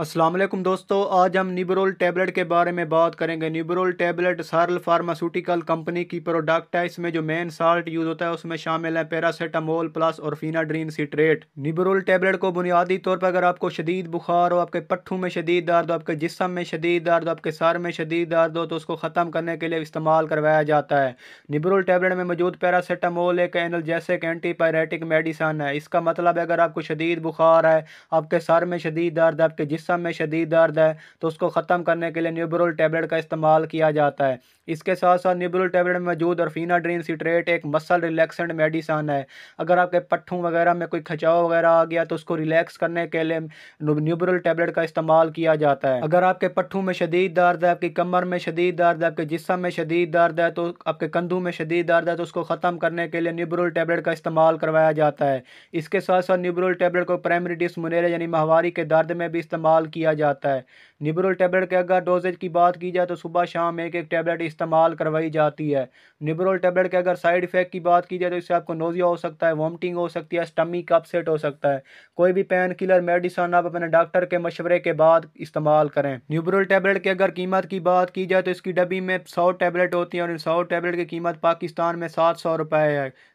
असलम दोस्तों आज हम निबरोल टैबलेट के बारे में बात करेंगे निबरोल टैबलेट सारल फार्मास्यूटिकल कंपनी की प्रोडक्ट है इसमें जो मेन साल्ट यूज़ होता है उसमें शामिल है पैरासीटामोल प्लस और फिनाड्रीन सिट्रेट निबरोल टैबलेट को बुनियादी तौर पर अगर आपको शदीद बुखार हो आपके पट्ठू में शदीद दर्द हो आपके जिसम में शदीद दर्द हो आपके सर में शदीद दर्द हो तो उसको ख़त्म करने के लिए इस्तेमाल करवाया जाता है निबरोल टैबलेट में मौजूद पैरासीटामोल एक एनलजैसिक एंटीपायरेटिक मेडिसन है इसका मतलब है अगर आपको शदीद बुखार है आपके सर में शदीद दर्द आपके जिस जिसम में शदीद दर्द है तो उसको ख़त्म करने के लिए न्यूबरल टेबलेट का इस्तेमाल किया जाता है इसके साथ साथ निबुल टेबलेट में मौजूद अर्फीना ड्रीन सिट्रेट एक मसल रिलैक्सेंट मेडिसन है अगर आपके पट्ठों वगैरह में कोई खचाव वगैरह आ गया तो उसको रिलैक्स करने के लिए न्यूब्रल टेबलेट का इस्तेमाल किया जाता है अगर आपके पट्ठों में शदीद दर्द है आपकी कमर में शदीद दर्द है आपके जिसम में शदीद दर्द है तो आपके कंधों में शदीद दर्द है तो उसको ख़त्म करने के लिए न्यूब्रल टेबलेट का इस्तेमाल करवाया जाता है इसके साथ साथ न्यूब्रल टेबलेट को प्राइमरी डिसमोनेरिया यानी माहवारी के दर्द में भी इस्तेमाल किया जाता है न्यूब्रल टेबलेट के अगर डोजेज की बात की जाए तो सुबह शाम एक एक टेबलेट इस्तेमाल करवाई जाती है निबरोल टेबलेट के अगर साइड इफेक्ट की बात की जाए तो इससे आपको नोजिया हो सकता है वॉमिटिंग हो सकती है स्टमिक अपसेट हो सकता है कोई भी पेन किलर मेडिसन आप अपने डॉक्टर के मशवरे के बाद इस्तेमाल करें न्यूब्रोल टेबलेट की अगर कीमत की बात की जाए तो इसकी डब्बी में सौ टेबलेट होती है और इन सौ टेबलेट की कीमत पाकिस्तान में सात सौ रुपये है